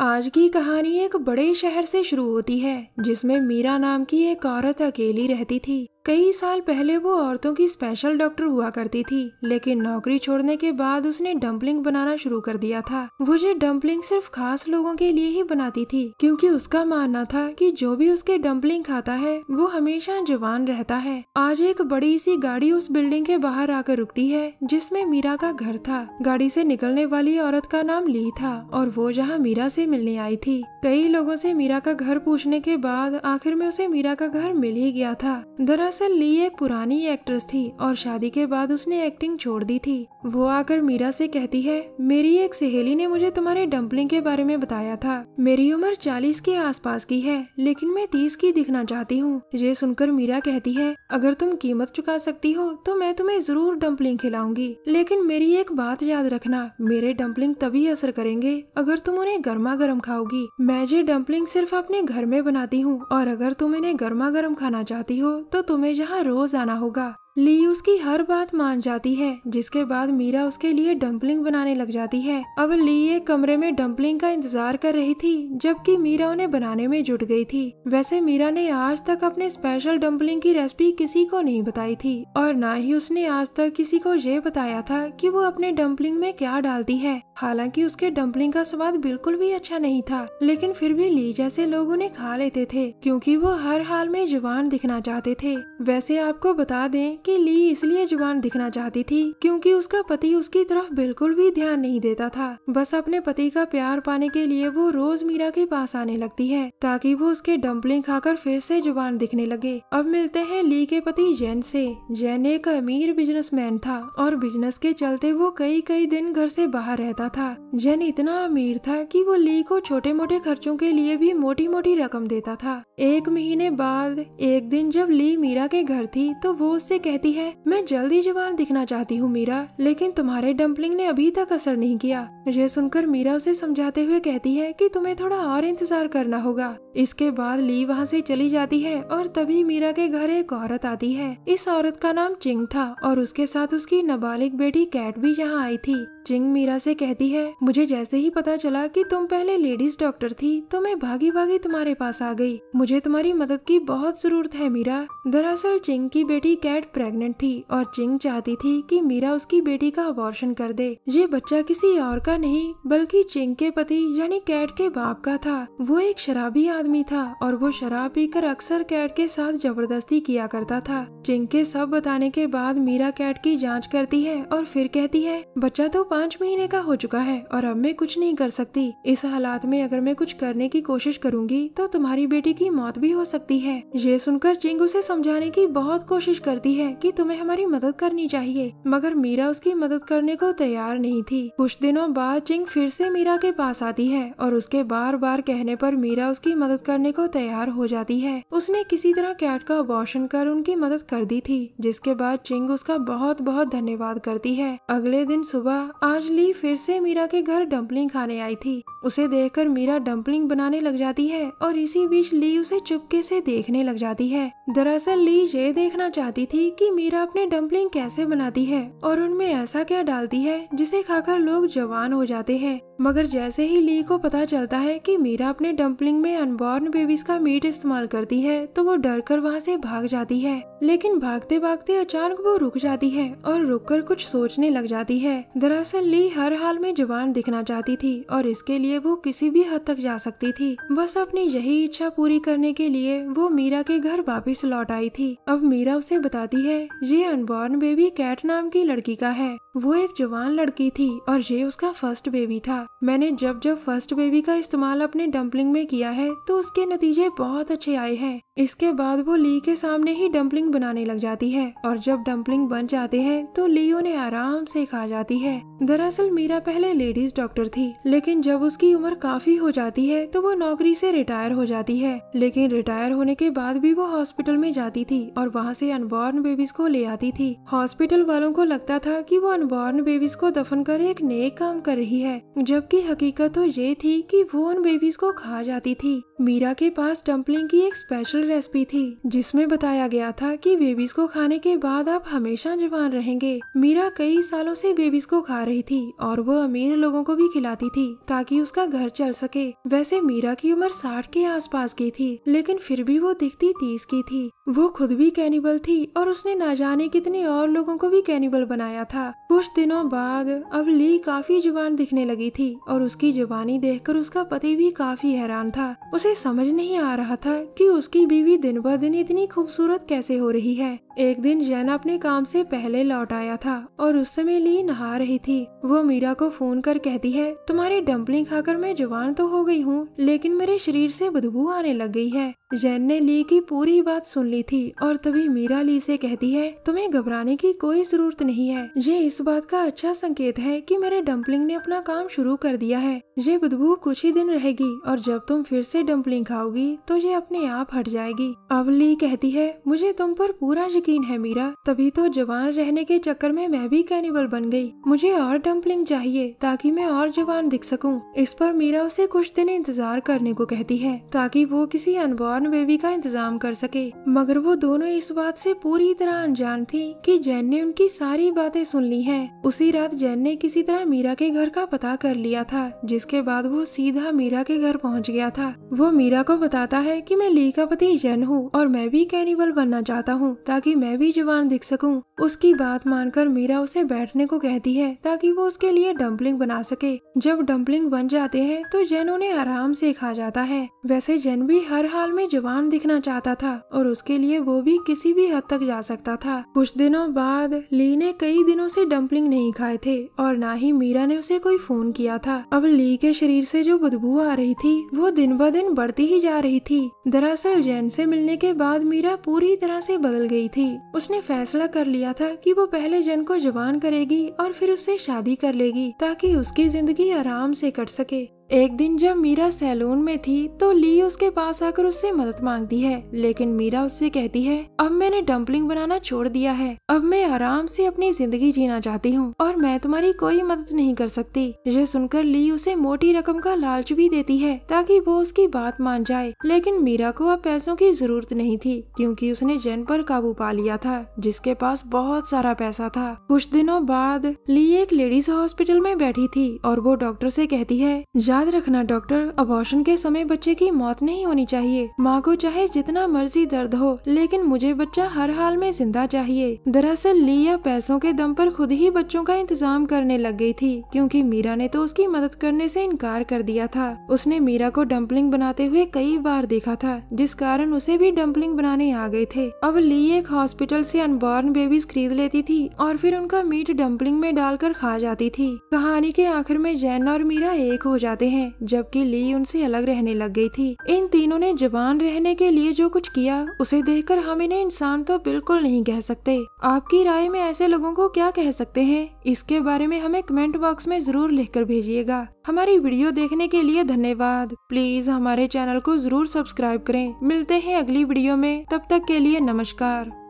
आज की कहानी एक बड़े शहर से शुरू होती है जिसमें मीरा नाम की एक औरत अकेली रहती थी कई साल पहले वो औरतों की स्पेशल डॉक्टर हुआ करती थी लेकिन नौकरी छोड़ने के बाद उसने डम्पलिंग बनाना शुरू कर दिया था वो ये डम्पलिंग सिर्फ खास लोगों के लिए ही बनाती थी क्योंकि उसका मानना था कि जो भी उसके डम्पलिंग खाता है वो हमेशा जवान रहता है आज एक बड़ी सी गाड़ी उस बिल्डिंग के बाहर आकर रुकती है जिसमे मीरा का घर था गाड़ी ऐसी निकलने वाली औरत का नाम ली था और वो जहाँ मीरा ऐसी मिलने आई थी कई लोगों ऐसी मीरा का घर पूछने के बाद आखिर में उसे मीरा का घर मिल ही गया था दरअसल दरअसल ली एक पुरानी एक्ट्रेस थी और शादी के बाद उसने एक्टिंग छोड़ दी थी वो आकर मीरा से कहती है मेरी एक सहेली ने मुझे तुम्हारे डम्पलिंग के बारे में बताया था मेरी उम्र चालीस के आसपास की है लेकिन मैं तीस की दिखना चाहती हूँ ये सुनकर मीरा कहती है अगर तुम कीमत चुका सकती हो तो मैं तुम्हें जरूर डम्पलिंग खिलाऊंगी लेकिन मेरी एक बात याद रखना मेरे डम्पलिंग तभी असर करेंगे अगर तुम उन्हें गर्मा गर्म खाओगी मैं ये डम्पलिंग सिर्फ अपने घर में बनाती हूँ और अगर तुम इन्हें गर्मा गर्म खाना चाहती हो तो तुम्हें तुम्हें यहाँ रोज आना होगा ली उसकी हर बात मान जाती है जिसके बाद मीरा उसके लिए डम्पलिंग बनाने लग जाती है अब ली एक कमरे में डंपलिंग का इंतजार कर रही थी जबकि मीरा उन्हें बनाने में जुट गई थी वैसे मीरा ने आज तक अपने स्पेशल डम्पलिंग की रेसिपी किसी को नहीं बताई थी और ना ही उसने आज तक किसी को ये बताया था की वो अपने डम्पलिंग में क्या डालती है हालांकि उसके डम्पलिंग का स्वाद बिल्कुल भी अच्छा नहीं था लेकिन फिर भी ली जैसे लोग उन्हें खा लेते थे क्यूँकी वो हर हाल में जवान दिखना चाहते थे वैसे आपको बता दें की ली इसलिए जवान दिखना चाहती थी क्योंकि उसका पति उसकी तरफ बिल्कुल भी ध्यान नहीं देता था बस अपने पति का प्यार पाने के लिए वो रोज मीरा के पास आने लगती है ताकि वो उसके डम्पलिंग खाकर फिर से जवान दिखने लगे अब मिलते हैं ली के पति जैन से जैन एक अमीर बिजनेस था और बिजनेस के चलते वो कई कई दिन घर से बाहर रहता था जैन इतना अमीर था कि वो ली को छोटे मोटे खर्चों के लिए भी मोटी मोटी रकम देता था एक महीने बाद एक दिन जब ली मीरा के घर थी तो वो उससे कह कहती है मैं जल्दी जवान दिखना चाहती हूँ मीरा लेकिन तुम्हारे डम्पलिंग ने अभी तक असर नहीं किया यह सुनकर मीरा उसे समझाते हुए कहती है कि तुम्हें थोड़ा और इंतजार करना होगा इसके बाद ली वहाँ से चली जाती है और तभी मीरा के घर एक औरत आती है इस औरत का नाम चिंग था और उसके साथ उसकी नाबालिग बेटी कैट भी यहाँ आई थी चिंग मीरा से कहती है मुझे जैसे ही पता चला कि तुम पहले लेडीज डॉक्टर थी तो मैं भागी भागी तुम्हारे पास आ गई मुझे तुम्हारी मदद की बहुत जरूरत है मीरा दरअसल चिंग की बेटी कैट प्रेग्नेंट थी और चिंग चाहती थी कि मीरा उसकी बेटी का अबॉर्शन कर दे ये बच्चा किसी और का का नहीं बल्कि चिंग के पति यानी कैट के बाप का था वो एक शराबी आदमी था और वो शराब पीकर अक्सर कैट के साथ जबरदस्ती किया करता था चिंग के सब बताने के बाद मीरा कैट की जांच करती है और फिर कहती है बच्चा तो पाँच महीने का हो चुका है और अब मैं कुछ नहीं कर सकती इस हालात में अगर मैं कुछ करने की कोशिश करूंगी तो तुम्हारी बेटी की मौत भी हो सकती है ये सुनकर चिंग उसे समझाने की बहुत कोशिश करती है की तुम्हें हमारी मदद करनी चाहिए मगर मीरा उसकी मदद करने को तैयार नहीं थी कुछ दिनों बाद बाद चिंग फिर से मीरा के पास आती है और उसके बार बार कहने पर मीरा उसकी मदद करने को तैयार हो जाती है उसने किसी तरह कैट का अबॉर्शन कर उनकी मदद कर दी थी जिसके बाद चिंग उसका बहुत बहुत धन्यवाद करती है अगले दिन सुबह आज ली फिर से मीरा के घर डम्पलिंग खाने आई थी उसे देख मीरा डम्पलिंग बनाने लग जाती है और इसी बीच ली उसे चुपके से देखने लग जाती है दरअसल ली ये देखना चाहती थी की मीरा अपने डम्पलिंग कैसे बनाती है और उनमें ऐसा क्या डालती है जिसे खाकर लोग जवान हो जाते हैं मगर जैसे ही ली को पता चलता है कि मीरा अपने डम्पलिंग में अनबॉर्न बेबीज का मीट इस्तेमाल करती है तो वो डर कर वहाँ से भाग जाती है लेकिन भागते भागते अचानक वो रुक जाती है और रुककर कुछ सोचने लग जाती है दरअसल ली हर हाल में जवान दिखना चाहती थी और इसके लिए वो किसी भी हद तक जा सकती थी बस अपनी यही इच्छा पूरी करने के लिए वो मीरा के घर वापिस लौट आई थी अब मीरा उसे बताती है ये अनबॉर्न बेबी कैट नाम की लड़की का है वो एक जवान लड़की थी और ये उसका फर्स्ट बेबी था मैंने जब जब फर्स्ट बेबी का इस्तेमाल अपने डम्पलिंग में किया है तो उसके नतीजे बहुत अच्छे आए हैं इसके बाद वो ली के सामने ही डम्पलिंग बनाने लग जाती है और जब डम्पलिंग बन जाते हैं तो ली उन्हें आराम से खा जाती है दरअसल मीरा पहले लेडीज डॉक्टर थी लेकिन जब उसकी उम्र काफी हो जाती है तो वो नौकरी से रिटायर हो जाती है लेकिन रिटायर होने के बाद भी वो हॉस्पिटल में जाती थी और वहाँ से अनबॉर्न बेबीज को ले आती थी हॉस्पिटल वालों को लगता था की वो अनबॉर्न बेबीज को दफन कर एक नए काम कर रही है जबकि हकीकत तो ये थी की वो उन बेबीज को खा जाती थी मीरा के पास डम्पलिंग की एक स्पेशल रेसिपी थी जिसमें बताया गया था कि बेबीज को खाने के बाद आप हमेशा जवान रहेंगे मीरा कई सालों से बेबीज को खा रही थी और वो अमीर लोगों को भी खिलाती थी ताकि उसका घर चल सके वैसे मीरा की उम्र साठ के आसपास की थी लेकिन फिर भी वो दिखती तीस की थी वो खुद भी कैनिबल थी और उसने ना जाने कितने और लोगों को भी कैनिबल बनाया था कुछ दिनों बाद अब ली काफी जुबान दिखने लगी थी और उसकी जुबानी देखकर उसका पति भी काफी हैरान था उसे समझ नहीं आ रहा था कि उसकी बीवी दिन ब दिन इतनी खूबसूरत कैसे हो रही है एक दिन जैन अपने काम से पहले लौट आया था और उस समय ली नहा रही थी वो मीरा को फोन कर कहती है तुम्हारी डम्पलिंग खाकर मैं जवान तो हो गई हूँ लेकिन मेरे शरीर से बदबू आने लग गई है जैन ने ली की पूरी बात सुन ली थी और तभी मीरा ली से कहती है तुम्हें घबराने की कोई जरूरत नहीं है ये इस बात का अच्छा संकेत है की मेरे डम्पलिंग ने अपना काम शुरू कर दिया है ये बदबू कुछ ही दिन रहेगी और जब तुम फिर से डम्पलिंग खाओगी तो ये अपने आप हट जाएगी अब ली कहती है मुझे तुम पर पूरा यकीन है मीरा तभी तो जवान रहने के चक्कर में मैं भी कैनिबल बन गई मुझे और डम्पलिंग चाहिए ताकि मैं और जवान दिख सकूं। इस पर मीरा उसे कुछ दिन इंतजार करने को कहती है ताकि वो किसी अनबॉर्न बेबी का इंतजाम कर सके मगर वो दोनों इस बात से पूरी तरह अनजान थी कि जैन ने उनकी सारी बातें सुन ली है उसी रात जैन ने किसी तरह मीरा के घर का पता कर लिया था जिसके बाद वो सीधा मीरा के घर पहुँच गया था वो मीरा को बताता है की मैं ली का पति जैन हूँ और मैं भी कैनिबल बनना चाहता हूँ ताकि मैं भी जवान दिख सकूं। उसकी बात मानकर मीरा उसे बैठने को कहती है ताकि वो उसके लिए डम्पलिंग बना सके जब डम्पलिंग बन जाते हैं तो जैन उन्हें आराम से खा जाता है वैसे जैन भी हर हाल में जवान दिखना चाहता था और उसके लिए वो भी किसी भी हद तक जा सकता था कुछ दिनों बाद ली ने कई दिनों से डम्पलिंग नहीं खाए थे और ना ही मीरा ने उसे कोई फोन किया था अब ली के शरीर से जो बदबू आ रही थी वो दिन ब दिन बढ़ती ही जा रही थी दरअसल जैन से मिलने के बाद मीरा पूरी तरह से बदल गई थी थी उसने फैसला कर लिया था कि वो पहले जन को जवान करेगी और फिर उससे शादी कर लेगी ताकि उसकी जिंदगी आराम से कट सके एक दिन जब मीरा सैलून में थी तो ली उसके पास आकर उससे मदद मांगती है लेकिन मीरा उससे कहती है अब मैंने डम्पलिंग बनाना छोड़ दिया है अब मैं आराम से अपनी जिंदगी जीना चाहती हूँ और मैं तुम्हारी कोई मदद नहीं कर सकती ये सुनकर ली उसे मोटी रकम का लालच भी देती है ताकि वो उसकी बात मान जाए लेकिन मीरा को अब पैसों की जरूरत नहीं थी क्यूँकी उसने जैन पर काबू पा लिया था जिसके पास बहुत सारा पैसा था कुछ दिनों बाद ली एक लेडीज हॉस्पिटल में बैठी थी और वो डॉक्टर से कहती है जा याद रखना डॉक्टर अबॉर्शन के समय बच्चे की मौत नहीं होनी चाहिए माँ को चाहे जितना मर्जी दर्द हो लेकिन मुझे बच्चा हर हाल में जिंदा चाहिए दरअसल लिया पैसों के दम पर खुद ही बच्चों का इंतजाम करने लग गई थी क्योंकि मीरा ने तो उसकी मदद करने से इनकार कर दिया था उसने मीरा को डम्पलिंग बनाते हुए कई बार देखा था जिस कारण उसे भी डम्पलिंग बनाने आ गए थे अब ली एक हॉस्पिटल से अनबॉर्न बेबीज खरीद लेती थी और फिर उनका मीट डम्पलिंग में डालकर खा जाती थी कहानी के आखिर में जैन और मीरा एक हो जाते जाते हैं जबकि ली उनसे अलग रहने लग गई थी इन तीनों ने जबान रहने के लिए जो कुछ किया उसे देखकर हम इन्हें इंसान तो बिल्कुल नहीं कह सकते आपकी राय में ऐसे लोगों को क्या कह सकते हैं इसके बारे में हमें कमेंट बॉक्स में जरूर लिखकर भेजिएगा हमारी वीडियो देखने के लिए धन्यवाद प्लीज हमारे चैनल को जरूर सब्सक्राइब करें मिलते हैं अगली वीडियो में तब तक के लिए नमस्कार